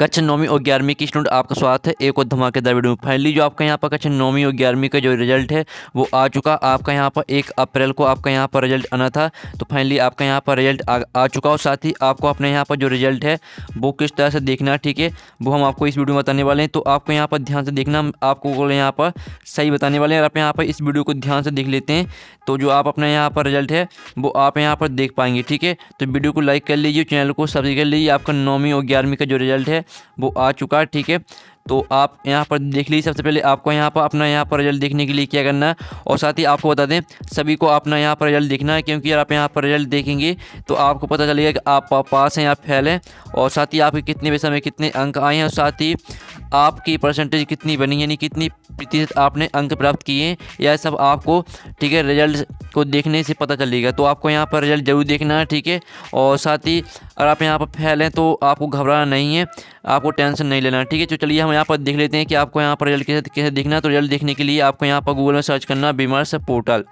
कक्षा नौवीं और ग्यारहवीं की स्टूडेंट आपका स्वागत है एक और धमाकेदार वीडियो में फाइनली जो आपका यहाँ पर कक्षा नौवीं और ग्यारहवीं का जो रिजल्ट है वो आ चुका आपका यहाँ पर एक अप्रैल को आपका यहाँ पर रिजल्ट आना था तो फाइनली आपका यहाँ पर रिजल्ट आ, आ चुका और साथ ही आपको अपने यहाँ पर जो रिजल्ट है वो किस तरह से देखना है ठीक है वो हम आपको इस वीडियो में बताने वाले हैं तो आपको यहाँ पर ध्यान से देखना हम आपको यहाँ पर सही बताने वाले हैं और आप यहाँ पर इस वीडियो को ध्यान से देख लेते हैं तो जो आप अपने यहाँ पर रिजल्ट है वो आप यहाँ पर देख पाएंगे ठीक है तो वीडियो को लाइक कर लीजिए चैनल को सब्सक्राइब कर लीजिए आपका नौवीं और ग्यारहवीं का जो रिजल्ट है है वो आ चुका है ठीक है तो आप यहाँ पर देख लीजिए सबसे पहले आपको यहाँ पर अपना यहाँ पर रिजल्ट देखने के लिए क्या करना है और साथ ही आपको बता दें सभी को अपना यहाँ पर रिजल्ट देखना है क्योंकि अगर आप यहाँ पर रिजल्ट देखेंगे तो आपको पता चलेगा कि आप पास हैं या फेल हैं और साथ ही आपके कितने पैसा में कितने अंक आए हैं और साथ ही आपकी परसेंटेज कितनी बनी यानी कितनी प्रतिशत आपने अंक प्राप्त किए यह सब आपको ठीक है रिजल्ट को देखने से पता चलेगा तो आपको यहाँ पर रिजल्ट जरूर देखना है ठीक है और साथ ही अगर आप यहाँ पर फैल हैं तो आपको घबराना नहीं है आपको टेंशन नहीं लेना ठीक है तो चलिए हम यहाँ पर देख लेते हैं कि आपको यहाँ पर रिजल्ट कैसे कैसे देखना है तो रिजल्ट देखने के लिए आपको यहाँ पर गूगल में सर्च करना बीमार पोर्टल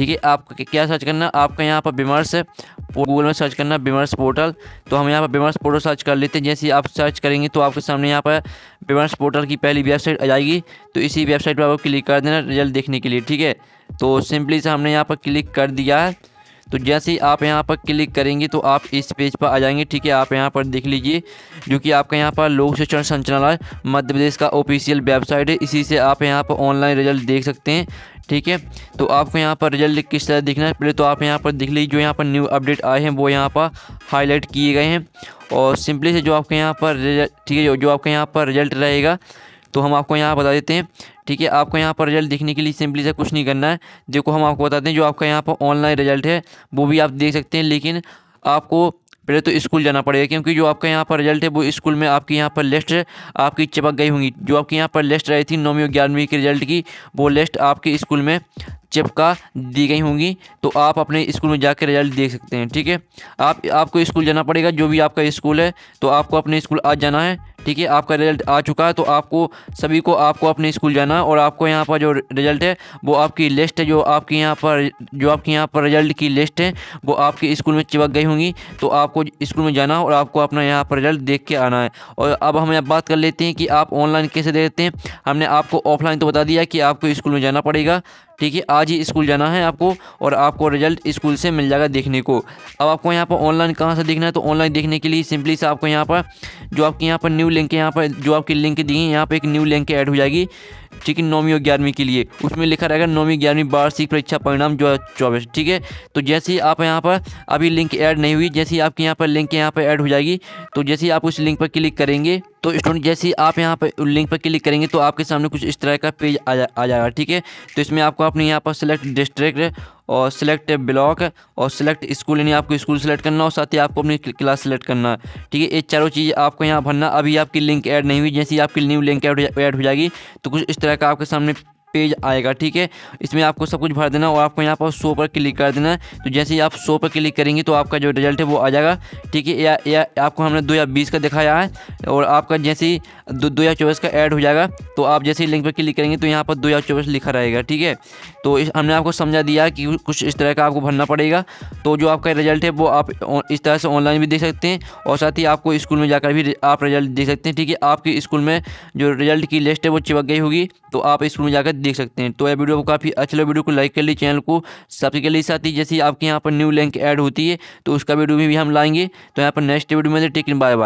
ठीक है आप क्या सर्च करना आपका यहाँ पर विमर्श गूगल में सर्च करना विमर्श पोर्टल तो हम यहाँ पर विमर्श पोर्टल सर्च कर लेते हैं जैसे आप सर्च करेंगे तो आपके सामने यहाँ पर विमर्श पोर्टल की पहली वेबसाइट आ जाएगी तो इसी वेबसाइट पर आपको क्लिक कर देना रिजल्ट देखने के लिए ठीक है तो सिंपली से हमने यहाँ पर क्लिक कर दिया है तो जैसे ही आप यहाँ पर क्लिक करेंगे तो आप इस पेज पर आ जाएंगे ठीक है आप यहाँ पर देख लीजिए जो कि आपका यहाँ पर लोक शिक्षण संचालय मध्य प्रदेश का ऑफिशियल वेबसाइट है इसी से आप यहाँ पर ऑनलाइन रिजल्ट देख सकते हैं ठीक है तो आपको यहाँ पर रिजल्ट किस तरह दिखना है पहले तो आप यहाँ पर दिख लीजिए जो यहाँ पर न्यू अपडेट आए हैं वो यहाँ पर हाईलाइट किए गए हैं और सिंपली से जो आपके यहाँ पर ठीक है जो आपके यहाँ पर रिजल्ट रहेगा तो हम आपको यहाँ बता देते हैं ठीक है आपको यहाँ पर रिजल्ट देखने के लिए सिंपली से कुछ नहीं करना है देखो हम आपको बताते हैं जो आपका यहाँ पर ऑनलाइन रिजल्ट है वो भी आप देख सकते हैं लेकिन आपको पहले तो स्कूल जाना पड़ेगा क्योंकि जो आपका यहाँ पर रिजल्ट है वो स्कूल में आपके यहाँ पर लिस्ट आपकी चिपक गई होंगी जो आपके यहाँ पर लिस्ट रही थी नौवीं और ग्यारहवीं के रिजल्ट की वो लिस्ट आपके स्कूल में चिपका दी गई होंगी तो आप अपने स्कूल में जाकर रिजल्ट देख सकते हैं ठीक है आप आपको स्कूल जाना पड़ेगा जो भी आपका स्कूल है तो आपको अपने स्कूल आज जाना है ठीक है आपका रिजल्ट आ चुका है तो आपको सभी को आपको अपने स्कूल जाना है और आपको यहाँ पर जो रिजल्ट है वो आपकी लिस्ट है जो आपके यहाँ पर जो आपके यहाँ पर रिजल्ट की लिस्ट है वो आपके स्कूल में चिपक गई होंगी तो आपको स्कूल में जाना है और आपको अपना यहाँ पर रिजल्ट देख के आना है और अब हम यहाँ बात कर लेते हैं कि आप ऑनलाइन कैसे देते हैं हमने आपको ऑफलाइन तो बता दिया कि आपको स्कूल में जाना पड़ेगा ठीक है आज ही स्कूल जाना है आपको और आपको रिजल्ट स्कूल से मिल जाएगा देखने को अब आपको यहाँ पर ऑनलाइन कहाँ से देखना है तो ऑनलाइन देखने के लिए सिंपली से आपको यहाँ पर जो आपके यहाँ पर न्यू लिंक है यहाँ पर जो आपकी लिंक दी है यहाँ पर एक न्यू लिंक ऐड हो जाएगी ठीक है नौवीं और ग्यारहवीं के लिए उसमें लिखा रहेगा नौवीं ग्यारहवीं वार्षिक परीक्षा परिणाम जो चौबीस ठीक है तो जैसे ही आप यहाँ पर अभी लिंक ऐड नहीं हुई जैसे ही आपके यहाँ पर लिंक यहाँ पर ऐड हो जाएगी तो जैसे ही आप उस लिंक पर क्लिक करेंगे तो स्टूडेंट जैसे ही आप यहाँ पर लिंक पर क्लिक करेंगे तो आपके सामने कुछ इस तरह का पेज आ, आ जाएगा ठीक है तो इसमें आपको अपने यहाँ पर सेलेक्ट डिस्ट्रिक्ट और सिलेक्ट ब्लॉक और सिलेक्ट स्कूल यानी आपको स्कूल सेलेक्ट करना और साथ ही आपको अपनी क्लास सेलेक्ट करना है ठीक है ये चारों चीज़ आपको यहाँ भरना अभी आपकी लिंक ऐड नहीं हुई जैसे ही आपकी न्यू लिंक ऐड हो जाएगी तो कुछ इस तरह का आपके सामने पेज आएगा ठीक है इसमें आपको सब कुछ भर देना और आपको यहाँ पर शो पर क्लिक कर देना तो जैसे ही आप शो पर क्लिक करेंगे तो आपका जो रिजल्ट है वो आ जाएगा ठीक है या, या आपको हमने दो हज़ार बीस का दिखाया है और आपका जैसे ही दो हज़ार चौबीस का ऐड हो जाएगा तो आप जैसे ही लिंक पर क्लिक करेंगे तो यहाँ पर दो हज़ार चौबीस लिखा रहेगा ठीक है तो इस हमने आपको समझा दिया कि कुछ इस तरह का आपको भरना पड़ेगा तो जो आपका रिजल्ट है वो आप इस तरह से ऑनलाइन भी देख सकते हैं और साथ ही आपको स्कूल में जाकर भी आप रिजल्ट देख सकते हैं ठीक है आपके स्कूल में जो रिजल्ट की लिस्ट है वो चिपक गई होगी तो आप स्कूल में जाकर देख सकते हैं तो यह वीडियो काफ़ी अच्छा लगा वीडियो को लाइक कर लिए चैनल को सबके लिए साथ ही जैसे आपके यहाँ पर न्यू लिंक ऐड होती है तो उसका वीडियो भी हम लाएंगे तो यहाँ पर नेक्स्ट वीडियो में टेकिन बाय बाय